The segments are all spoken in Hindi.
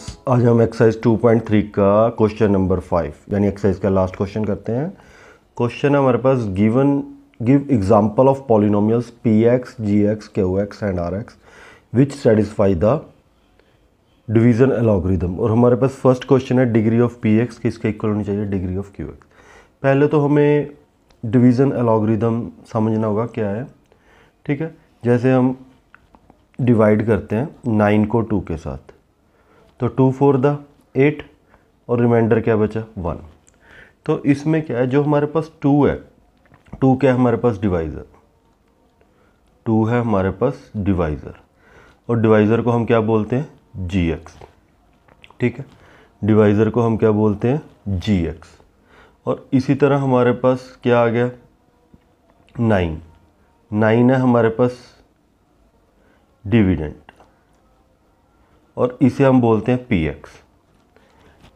स्टूडेंट्स आज हम एक्सरसाइज 2.3 का क्वेश्चन नंबर फाइव यानी एक्सरसाइज का लास्ट क्वेश्चन करते हैं क्वेश्चन हमारे पास given give example of polynomials p x g x के ओ x and r x which satisfy the division algorithm और हमारे पास फर्स्ट क्वेश्चन है डिग्री ऑफ पी एक्स किसके इक्वल होनी चाहिए डिग्री ऑफ क्यू एक्स पहले तो हमें डिवीज़न एलोग्रिदम समझना होगा क्या है ठीक है जैसे हम डिवाइड करते हैं नाइन को टू के साथ तो टू फोर द एट और रिमाइंडर क्या बचा वन तो इसमें क्या है जो हमारे पास टू है टू क्या हमारे पास डिवाइज़र टू है हमारे पास डिवाइज़र और डिवाइज़र को हम क्या बोलते हैं जी एक्स ठीक है डिवाइज़र को हम क्या बोलते हैं जी एक्स और इसी तरह हमारे पास क्या आ गया नाइन नाइन है हमारे पास डिविडेंट और इसे हम बोलते हैं पी एक्स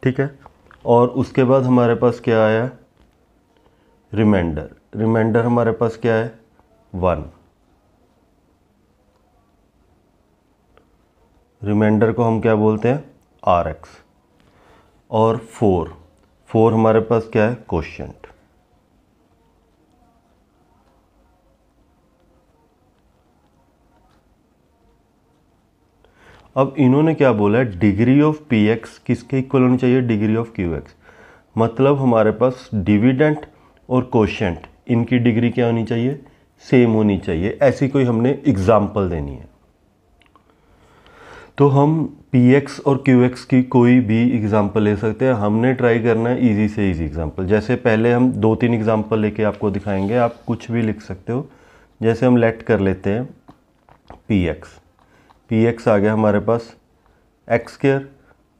ठीक है और उसके बाद हमारे पास क्या आया रिमाइंडर रिमाइंडर हमारे पास क्या है वन रिमाइंडर को हम क्या बोलते हैं आर एक्स और फोर फोर हमारे पास क्या है क्वेश्चन अब इन्होंने क्या बोला है डिग्री ऑफ पी एक्स किसके इक्वल होनी चाहिए डिग्री ऑफ क्यू एक्स मतलब हमारे पास डिविडेंट और कोशेंट इनकी डिग्री क्या होनी चाहिए सेम होनी चाहिए ऐसी कोई हमने एग्जाम्पल देनी है तो हम पी एक्स और क्यू एक्स की कोई भी एग्ज़ाम्पल ले सकते हैं हमने ट्राई करना है ईजी से ईजी एग्ज़ाम्पल जैसे पहले हम दो तीन एग्ज़ाम्पल लेके आपको दिखाएंगे आप कुछ भी लिख सकते हो जैसे हम लेट कर लेते हैं पी एक्स पी एक्स आ गया हमारे पास एक्स स्केयर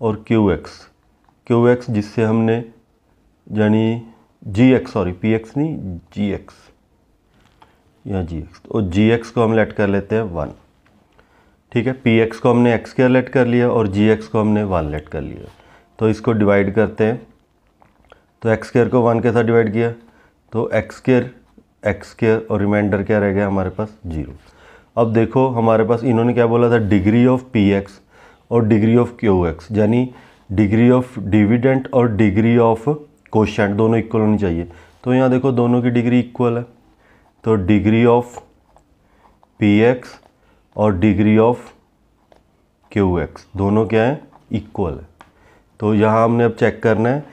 और क्यू एक्स क्यू एक्स जिससे हमने यानी G X sorry P X नहीं जी एक्स या जी एक्स तो जी एक्स को हम लेट कर लेते हैं वन ठीक है पी एक्स को हमने एक्स के लेट कर लिया और जी एक्स को हमने वन लेट कर लिया तो इसको डिवाइड करते हैं तो एक्स केयर को वन के साथ डिवाइड किया तो एक्स केयर एक्स केयर और रिमाइंडर क्या रह गया हमारे पास जीरो अब देखो हमारे पास इन्होंने क्या बोला था डिग्री ऑफ पी एक्स और डिग्री ऑफ क्यू एक्स यानी डिग्री ऑफ डिविडेंट और डिग्री ऑफ क्वेश्चन दोनों इक्वल होनी चाहिए तो यहाँ देखो दोनों की डिग्री इक्वल है तो डिग्री ऑफ पी एक्स और डिग्री ऑफ क्यू एक्स दोनों क्या है इक्वल है तो यहाँ हमने अब चेक करना है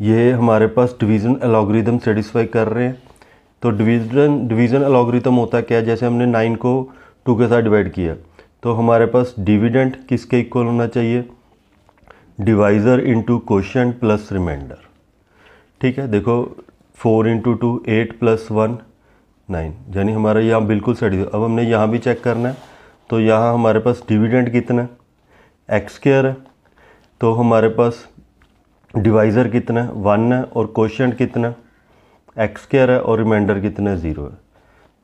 ये हमारे पास डिवीज़न एलोग्रिदम सेटिस्फाई कर रहे हैं तो डिवीज़न डिवीज़न एलोग्रिदम होता क्या है जैसे हमने नाइन को टू के साथ डिवाइड किया तो हमारे पास डिविडेंट किसके इक्वल होना चाहिए divisor into quotient plus remainder ठीक है देखो four into two eight plus one nine यानी हमारा यहाँ बिल्कुल सही अब हमने यहाँ भी चेक करना है तो यहाँ हमारे पास डिविडेंट कितना है एक्स केयर है तो हमारे पास डिवाइज़र कितना है वन है और क्वेश्चन कितना एक्स केयर है और रिमाइंडर कितना है ज़ीरो है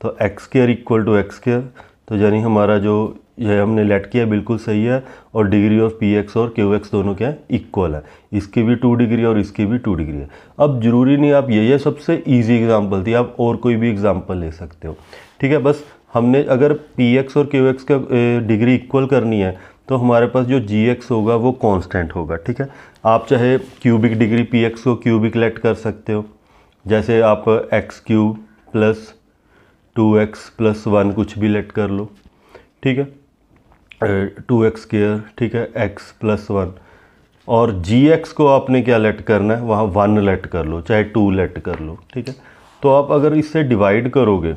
तो X square equal to X square तो यानी हमारा जो यह हमने लेट किया बिल्कुल सही है और डिग्री ऑफ पी एक्स और क्यू एक्स दोनों क्या है इक्वल है इसकी भी टू डिग्री और इसकी भी टू डिग्री है अब ज़रूरी नहीं आप ये ये सबसे इजी एग्जांपल थी आप और कोई भी एग्जांपल ले सकते हो ठीक है बस हमने अगर पी एक्स और क्यू एक्स का डिग्री इक्वल करनी है तो हमारे पास जो जी एक्स होगा वो कॉन्स्टेंट होगा ठीक है आप चाहे क्यूबिक डिग्री पी एक्स को क्यूबिक लेट कर सकते हो जैसे आप X cube plus two X plus one कुछ भी लेट कर लो ठीक है टू एक्स केयर ठीक है एक्स प्लस वन और जी एक्स को आपने क्या लेट करना है वहाँ वन लेट कर लो चाहे टू लेट कर लो ठीक है तो आप अगर इससे डिवाइड करोगे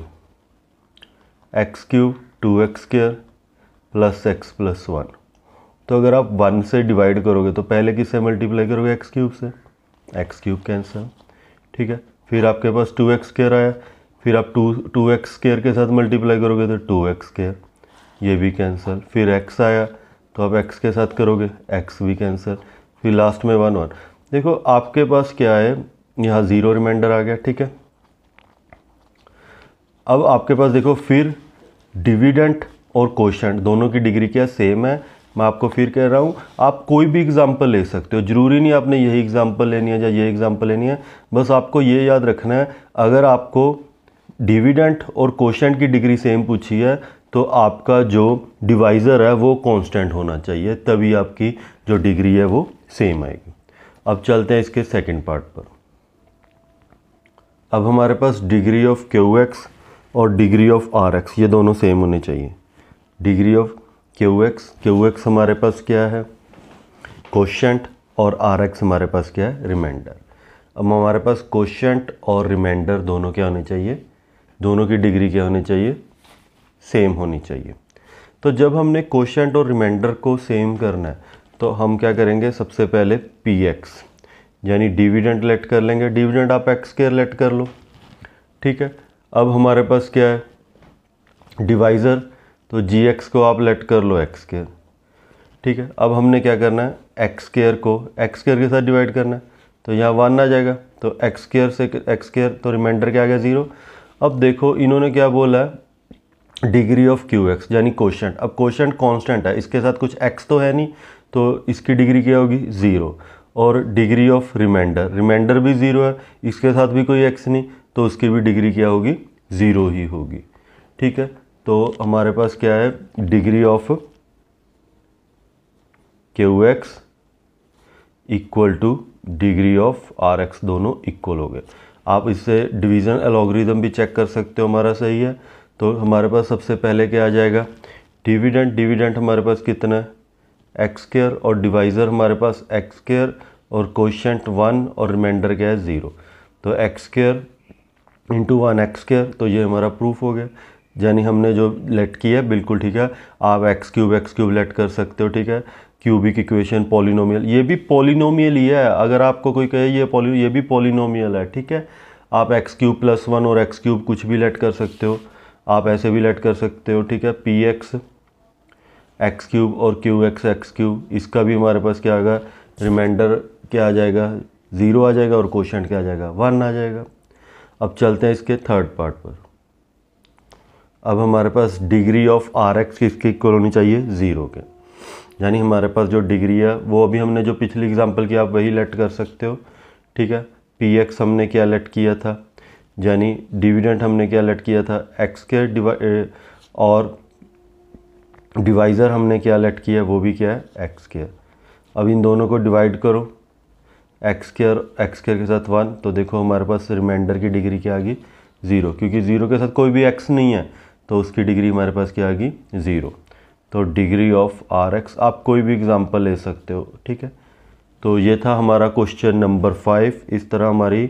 X cube two X square plus X plus one तो अगर आप वन से डिवाइड करोगे तो पहले किससे मल्टीप्लाई करोगे एक्स क्यूब से एक्स क्यूब कैंसिल ठीक है फिर आपके पास टू एक्स केयर आया फिर आप टू टू एक्स स्केयर के साथ मल्टीप्लाई करोगे तो टू एक्स स्केयर ये भी कैंसिल फिर एक्स आया तो आप एक्स के साथ करोगे एक्स भी कैंसिल फिर लास्ट में वन वन देखो आपके पास क्या है यहाँ ज़ीरो रिमाइंडर आ गया ठीक है अब आपके पास देखो फिर डिविडेंट और क्वेश्चन दोनों की डिग्री क्या सेम है मैं आपको फिर कह रहा हूँ आप कोई भी एग्ज़ाम्पल ले सकते हो ज़रूरी नहीं आपने यही एग्ज़ाम्पल लेनी है या ये एग्ज़ाम्पल लेनी है बस आपको ये याद रखना है अगर आपको डिविडेंट और क्वेश्चन की डिग्री सेम पूछी है तो आपका जो डिवाइज़र है वो कांस्टेंट होना चाहिए तभी आपकी जो डिग्री है वो सेम आएगी अब चलते हैं इसके सेकंड पार्ट पर अब हमारे पास डिग्री ऑफ क्यू एक्स और डिग्री ऑफ आर एक्स ये दोनों सेम होने चाहिए degree of Q X Q X हमारे पास क्या है क्वेश्चन और आर एक्स हमारे पास क्या है रिमाइंडर अब हमारे पास क्वेश्चन और रिमाइंडर दोनों क्या होने चाहिए दोनों की डिग्री क्या होनी चाहिए सेम होनी चाहिए तो जब हमने कोशेंट और रिमाइंडर को सेम करना है तो हम क्या करेंगे सबसे पहले पी एक्स यानी डिविडेंट लेट कर लेंगे डिविडेंट आप एक्स के लेट कर लो ठीक है अब हमारे पास क्या है डिवाइज़र तो जी एक्स को आप लेट कर लो एक्स केयर ठीक है अब हमने क्या करना है एक्स केयर को एक्स केयर के साथ डिवाइड करना है तो यहाँ वन आ जाएगा तो एक्स केयर से एक्स केयर तो रिमाइंडर क्या आ गया ज़ीरो अब देखो इन्होंने क्या बोला है डिग्री ऑफ क्यू एक्स यानी क्वेश्चन अब क्वेश्चन कॉन्स्टेंट है इसके साथ कुछ एक्स तो है नहीं तो इसकी डिग्री क्या होगी ज़ीरो और डिग्री ऑफ रिमाइंडर रिमाइंडर भी ज़ीरो है इसके साथ भी कोई एक्स नहीं तो उसकी भी डिग्री क्या होगी ज़ीरो ही होगी ठीक है तो हमारे पास क्या है degree of Q X equal to degree of R X दोनों इक्वल हो गए आप इससे डिवीज़न एलोग्रिदम भी चेक कर सकते हो हमारा सही है तो हमारे पास सबसे पहले क्या आ जाएगा डिविडेंट डिविडेंट हमारे पास कितना है एक्स केयर और डिवाइज़र हमारे पास एक्स केयर और क्वेश्चन वन और रिमाइंडर क्या है ज़ीरो तो X square into one X square तो ये हमारा प्रूफ हो गया यानी हमने जो लेट किया बिल्कुल ठीक है आप X cube X cube let कर सकते हो ठीक है क्यूबिक इक्वेशन पॉलिनोमियल ये भी पॉलिनोमियल ही है अगर आपको कोई कहे ये पॉलिन ये भी पॉलिनोमियल है ठीक है आप एक्स क्यूब प्लस वन और एक्स क्यूब कुछ भी लेट कर सकते हो आप ऐसे भी लेट कर सकते हो ठीक है पी एक्स एक्स क्यूब और क्यू एक्स एक्स क्यूब इसका भी हमारे पास क्या आएगा रिमाइंडर क्या आ जाएगा ज़ीरो आ जाएगा और क्वेश्चन क्या आ जाएगा वन आ जाएगा अब चलते हैं इसके थर्ड पार्ट पर अब हमारे पास डिग्री ऑफ आर एक्स किसके इक्वल होनी चाहिए ज़ीरो के यानी हमारे पास जो डिग्री है वो अभी हमने जो पिछली एग्ज़ाम्पल किया आप वही लेट कर सकते हो ठीक है पी एक्स हमने क्या लेट किया था यानी डिविडेंट हमने क्या लेट किया था एक्स के और डिवाइज़र हमने क्या लेट किया वो भी क्या है एक्स के अब इन दोनों को डिवाइड करो एक्स के और एक्स के साथ वन तो देखो हमारे पास रिमाइंडर की डिग्री क्या आ गई ज़ीरो क्योंकि ज़ीरो के साथ कोई भी एक्स नहीं है तो उसकी डिग्री हमारे पास क्या आ गई ज़ीरो तो डिग्री ऑफ आर एक्स आप कोई भी एग्ज़ाम्पल ले सकते हो ठीक है तो ये था हमारा क्वेश्चन नंबर फाइव इस तरह हमारी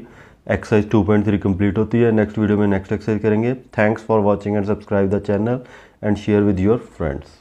exercise two point three complete होती है नेक्स्ट वीडियो में नेक्स्ट एक्सरसाइज करेंगे thanks for watching and subscribe the channel and share with your friends